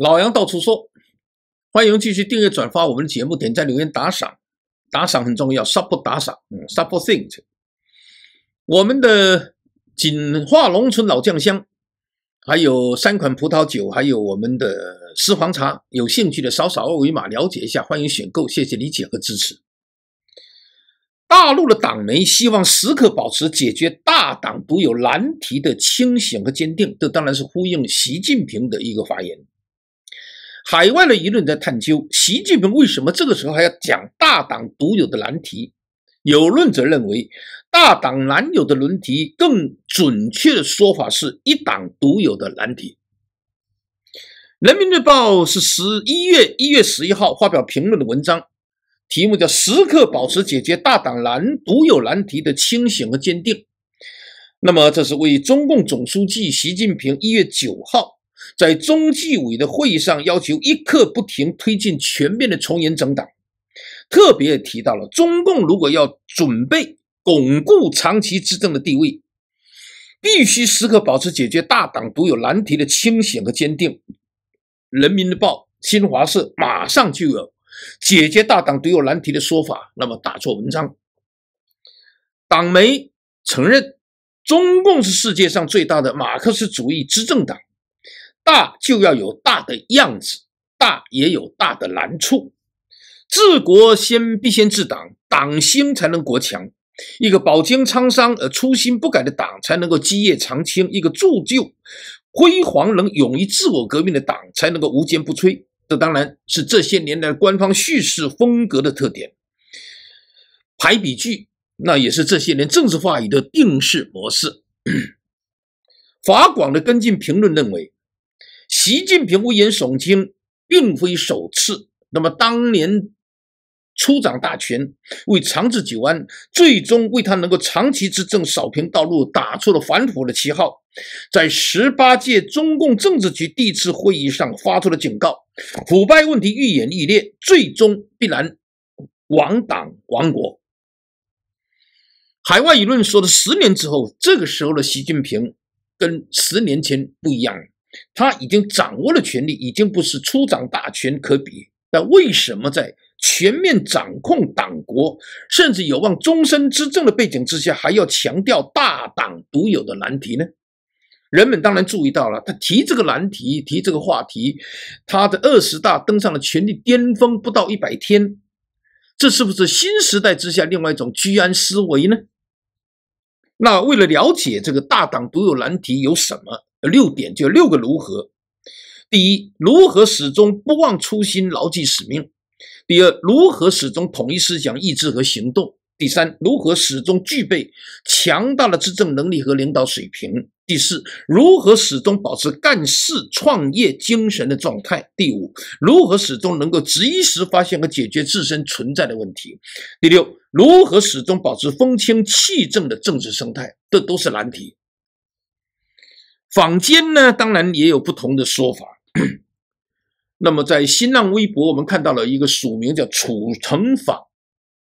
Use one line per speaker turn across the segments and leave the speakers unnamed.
老杨到处说，欢迎继续订阅、转发我们的节目，点赞、留言、打赏，打赏很重要。Support 打赏，support things。我们的锦化农村老酱香，还有三款葡萄酒，还有我们的私房茶，有兴趣的扫扫二维码了解一下，欢迎选购，谢谢理解和支持。大陆的党媒希望时刻保持解决大党独有难题的清醒和坚定，这当然是呼应习近平的一个发言。海外的舆论在探究习近平为什么这个时候还要讲大党独有的难题。有论者认为，大党难有的难题，更准确的说法是一党独有的难题。《人民日报》是十一月一月十一号发表评论的文章，题目叫“时刻保持解决大党难独有难题的清醒和坚定”。那么，这是为中共总书记习近平一月九号。在中纪委的会议上，要求一刻不停推进全面的从严整党，特别提到了中共如果要准备巩固长期执政的地位，必须时刻保持解决大党独有难题的清醒和坚定。《人民日报》《新华社》马上就有“解决大党独有难题”的说法，那么大做文章。党媒承认，中共是世界上最大的马克思主义执政党。大就要有大的样子，大也有大的难处。治国先必先治党，党兴才能国强。一个饱经沧桑而初心不改的党，才能够基业长青；一个铸就辉煌、能勇于自我革命的党，才能够无坚不摧。这当然是这些年来官方叙事风格的特点。排比句，那也是这些年政治话语的定式模式。法广的跟进评论认为。习近平危言耸听，并非首次。那么当年，初掌大权，为长治久安，最终为他能够长期执政扫平道路，打出了反腐的旗号，在十八届中共政治局第一次会议上发出了警告：腐败问题愈演愈烈，最终必然亡党亡国。海外舆论说的十年之后，这个时候的习近平，跟十年前不一样。他已经掌握了权力，已经不是初掌大权可比。但为什么在全面掌控党国，甚至有望终身执政的背景之下，还要强调大党独有的难题呢？人们当然注意到了，他提这个难题，提这个话题。他的二十大登上了权力巅峰，不到一百天，这是不是新时代之下另外一种居安思危呢？那为了了解这个大党独有难题有什么？六点就六个如何：第一，如何始终不忘初心、牢记使命；第二，如何始终统一思想、意志和行动；第三，如何始终具备强大的执政能力和领导水平；第四，如何始终保持干事创业精神的状态；第五，如何始终能够及时发现和解决自身存在的问题；第六，如何始终保持风清气正的政治生态。这都是难题。坊间呢，当然也有不同的说法。那么，在新浪微博，我们看到了一个署名叫楚成法，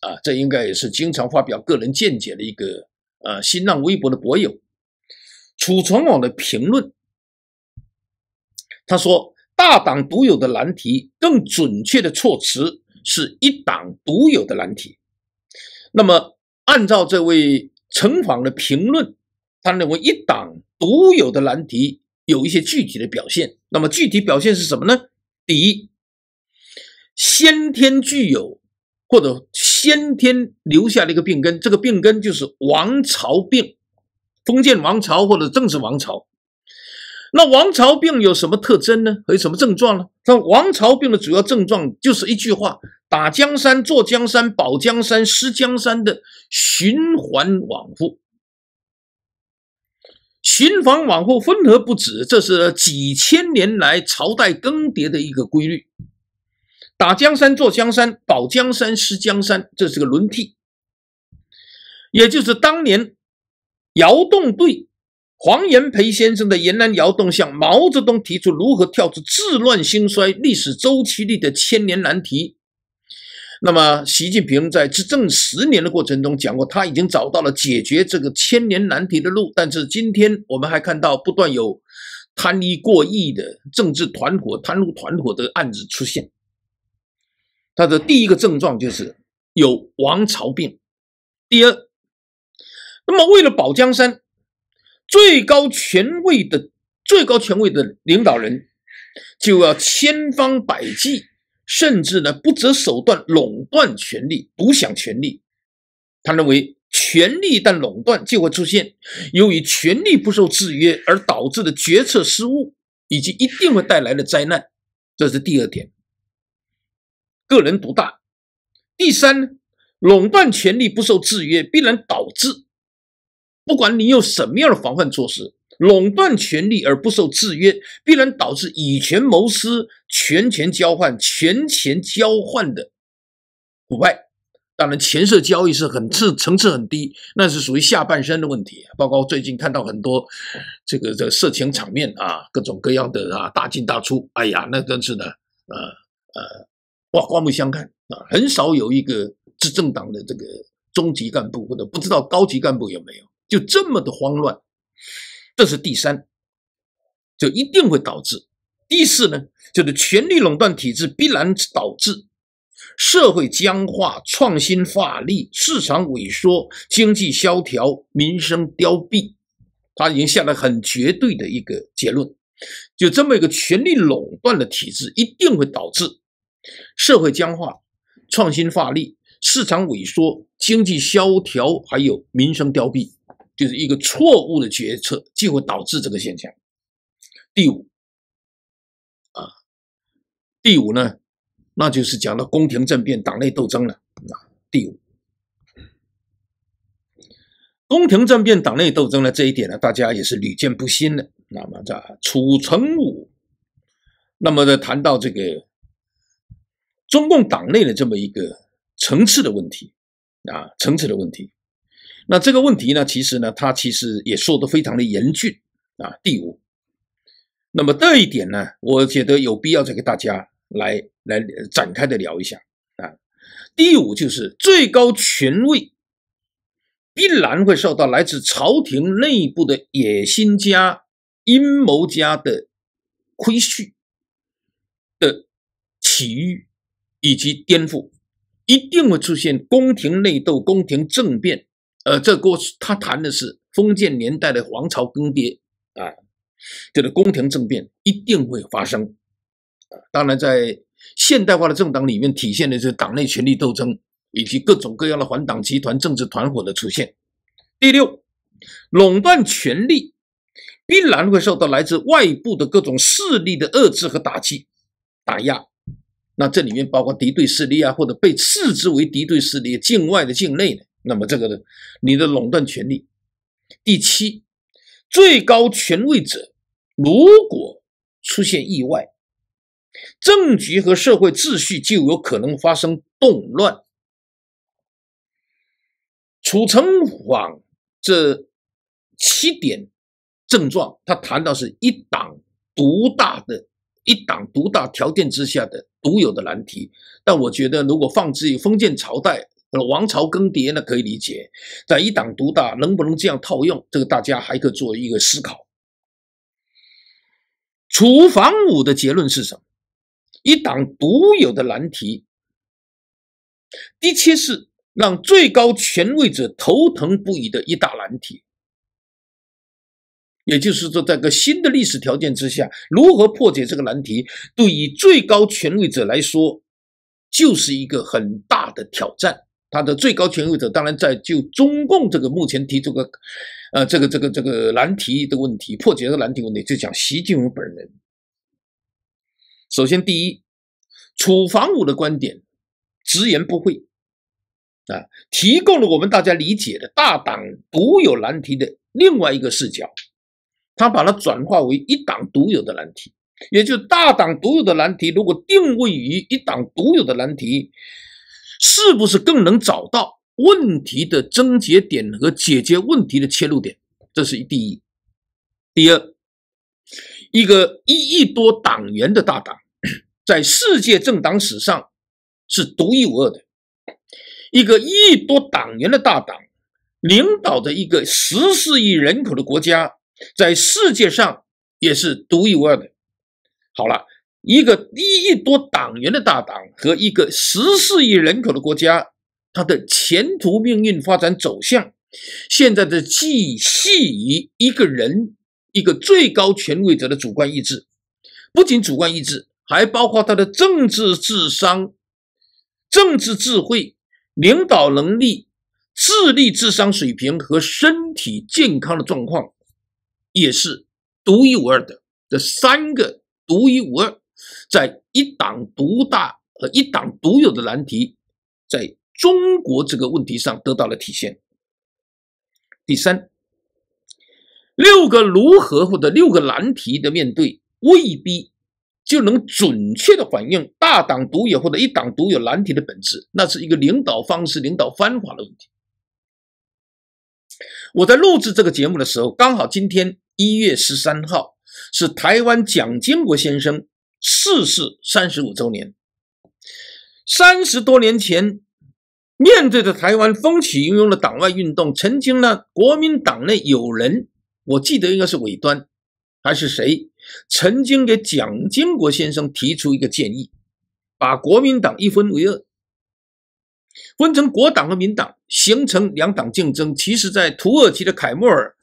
啊，这应该也是经常发表个人见解的一个啊新浪微博的博友，楚成网的评论。他说：“大党独有的难题，更准确的措辞是一党独有的难题。”那么，按照这位成访的评论。他认为一党独有的难题有一些具体的表现，那么具体表现是什么呢？第一，先天具有或者先天留下了一个病根，这个病根就是王朝病，封建王朝或者政治王朝。那王朝病有什么特征呢？有什么症状呢？那王朝病的主要症状就是一句话：打江山、坐江山、保江山、失江山的循环往复。巡防往后分合不止，这是几千年来朝代更迭的一个规律。打江山、坐江山、保江山、失江山，这是个轮替。也就是当年窑洞对，黄炎培先生的延安窑洞向毛泽东提出如何跳出治乱兴衰历史周期率的千年难题。那么，习近平在执政十年的过程中讲过，他已经找到了解决这个千年难题的路。但是，今天我们还看到不断有贪利过亿的政治团伙、贪污团伙的案子出现。他的第一个症状就是有王朝病。第二，那么为了保江山，最高权位的最高权位的领导人就要千方百计。甚至呢，不择手段垄断权力，独享权力。他认为，权力一旦垄断，就会出现由于权力不受制约而导致的决策失误，以及一定会带来的灾难。这是第二点，个人独大。第三，垄断权力不受制约，必然导致不管你用什么样的防范措施。垄断权力而不受制约，必然导致以权谋私、权钱交换、权钱交换的腐败。当然，钱色交易是很次，层次很低，那是属于下半身的问题。包括最近看到很多这个这个、色情场面啊，各种各样的啊，大进大出。哎呀，那真是的，呃呃，刮刮目相看啊！很少有一个执政党的这个中级干部，或者不知道高级干部有没有，就这么的慌乱。这是第三，就一定会导致第四呢，就是权力垄断体制必然导致社会僵化、创新乏力、市场萎缩、经济萧条、民生凋敝。他已经下了很绝对的一个结论，就这么一个权力垄断的体制一定会导致社会僵化、创新乏力、市场萎缩、经济萧条，还有民生凋敝。就是一个错误的决策，就会导致这个现象。第五，啊，第五呢，那就是讲到宫廷政变、党内斗争了。啊，第五，宫廷政变、党内斗争呢，这一点呢，大家也是屡见不鲜的。那么在楚成武，那么在谈到这个中共党内的这么一个层次的问题，啊，层次的问题。那这个问题呢，其实呢，他其实也说的非常的严峻啊。第五，那么这一点呢，我觉得有必要再给大家来来展开的聊一下啊。第五就是最高权位必然会受到来自朝廷内部的野心家、阴谋家的窥虚的起欲以及颠覆，一定会出现宫廷内斗、宫廷政变。呃，这去他谈的是封建年代的皇朝更迭，啊，就是宫廷政变一定会发生。当然，在现代化的政党里面，体现的是党内权力斗争以及各种各样的反党集团、政治团伙的出现。第六，垄断权力必然会受到来自外部的各种势力的遏制和打击、打压。那这里面包括敌对势力啊，或者被视之为敌对势力境外的境内的。那么这个呢？你的垄断权利。第七，最高权位者如果出现意外，政局和社会秩序就有可能发生动乱。楚成王这七点症状，他谈到是一党独大的一党独大条件之下的独有的难题。但我觉得，如果放置于封建朝代，王朝更迭呢可以理解，但一党独大能不能这样套用？这个大家还可做一个思考。楚房五的结论是什么？一党独有的难题，第七是让最高权位者头疼不已的一大难题。也就是说，在个新的历史条件之下，如何破解这个难题，对于最高权位者来说，就是一个很大的挑战。他的最高权威者当然在就中共这个目前提出个呃这个这个这个难题的问题破解的难题问题就讲习近平本人。首先第一，楚房武的观点直言不讳，啊，提供了我们大家理解的大党独有难题的另外一个视角，他把它转化为一党独有的难题，也就大党独有的难题如果定位于一党独有的难题。是不是更能找到问题的症结点和解决问题的切入点？这是第一。第二，一个一亿多党员的大党，在世界政党史上是独一无二的；一个一亿多党员的大党，领导着一个十四亿人口的国家，在世界上也是独一无二的。好了。一个一亿多党员的大党和一个十四亿人口的国家，它的前途命运、发展走向，现在的寄系于一个人、一个最高权威者的主观意志，不仅主观意志，还包括他的政治智商、政治智慧、领导能力、智力智商水平和身体健康的状况，也是独一无二的。这三个独一无二。在一党独大和一党独有的难题，在中国这个问题上得到了体现。第三，六个如何或者六个难题的面对未必就能准确的反映大党独有或者一党独有难题的本质，那是一个领导方式、领导方法的问题。我在录制这个节目的时候，刚好今天一月十三号是台湾蒋经国先生。逝世三十五周年。三十多年前，面对着台湾风起云涌的党外运动，曾经呢，国民党内有人，我记得应该是尾端，还是谁，曾经给蒋经国先生提出一个建议，把国民党一分为二，分成国党和民党，形成两党竞争。其实，在土耳其的凯末尔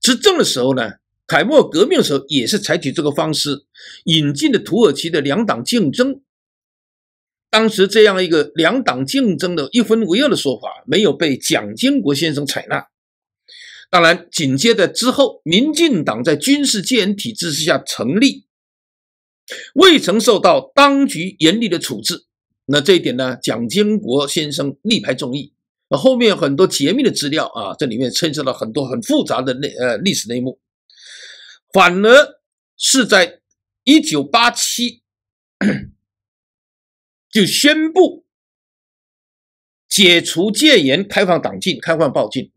执政的时候呢。凯末尔革命的时候也是采取这个方式引进的土耳其的两党竞争。当时这样一个两党竞争的一分为二的说法没有被蒋经国先生采纳。当然，紧接着之后，民进党在军事戒严体制之下成立，未曾受到当局严厉的处置。那这一点呢，蒋经国先生力排众议。那后面很多解密的资料啊，这里面牵涉到很多很复杂的内呃历史内幕。反而是在一九八七就宣布解除戒严、开放党禁、开放报禁，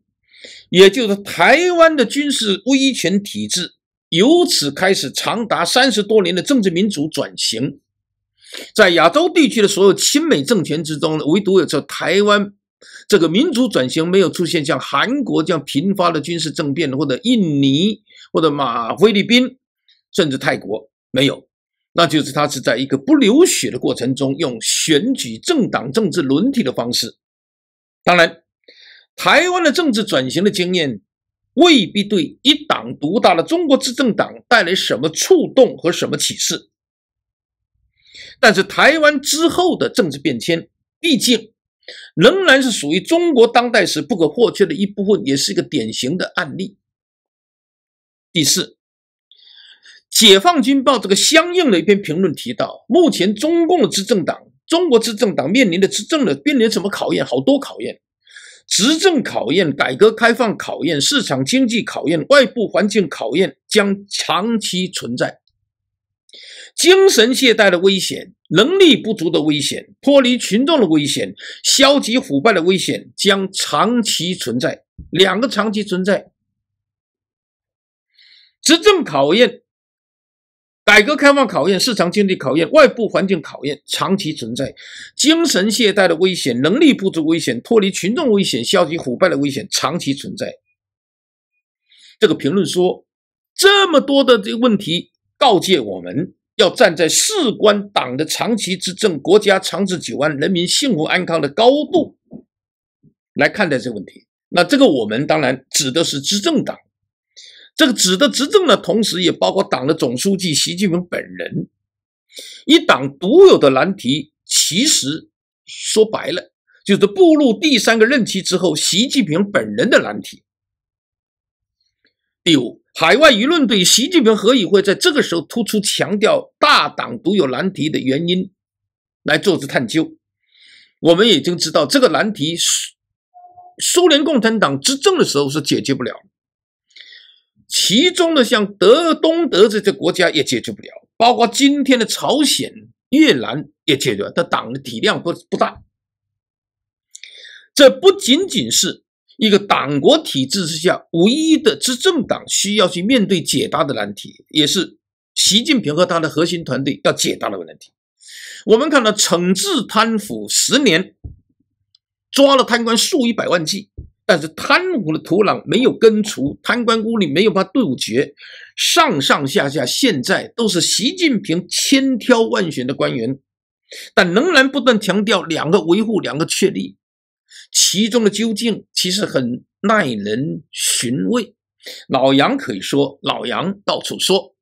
也就是台湾的军事威权体制由此开始长达三十多年的政治民主转型。在亚洲地区的所有亲美政权之中，唯独有这台湾这个民主转型没有出现像韩国这样频发的军事政变或者印尼。或者马菲律宾，甚至泰国没有，那就是他是在一个不流血的过程中，用选举政党政治轮替的方式。当然，台湾的政治转型的经验未必对一党独大的中国执政党带来什么触动和什么启示。但是，台湾之后的政治变迁，毕竟仍然是属于中国当代史不可或缺的一部分，也是一个典型的案例。第四，《解放军报》这个相应的一篇评论提到，目前中共的执政党、中国执政党面临的执政的面临什么考验？好多考验，执政考验、改革开放考验、市场经济考验、外部环境考验将长期存在。精神懈怠的危险、能力不足的危险、脱离群众的危险、消极腐败的危险将长期存在，两个长期存在。执政考验、改革开放考验、市场经济考验、外部环境考验长期存在，精神懈怠的危险、能力不足危险、脱离群众危险、消极腐败的危险长期存在。这个评论说，这么多的这个问题告诫我们要站在事关党的长期执政、国家长治久安、人民幸福安康的高度来看待这个问题。那这个我们当然指的是执政党。这个指的执政呢，同时也包括党的总书记习近平本人，一党独有的难题，其实说白了就是步入第三个任期之后，习近平本人的难题。第五，海外舆论对习近平何以会在这个时候突出强调“大党独有难题”的原因，来做之探究。我们已经知道，这个难题苏苏联共产党执政的时候是解决不了。其中的像德东德这些国家也解决不了，包括今天的朝鲜、越南也解决，但党的体量不不大。这不仅仅是一个党国体制之下唯一的执政党需要去面对解答的难题，也是习近平和他的核心团队要解答的问题。我们看到，惩治贪腐十年，抓了贪官数以百万计。但是贪污的土壤没有根除，贪官污吏没有把杜绝，上上下下现在都是习近平千挑万选的官员，但仍然不断强调两个维护、两个确立，其中的究竟其实很耐人寻味。老杨可以说，老杨到处说。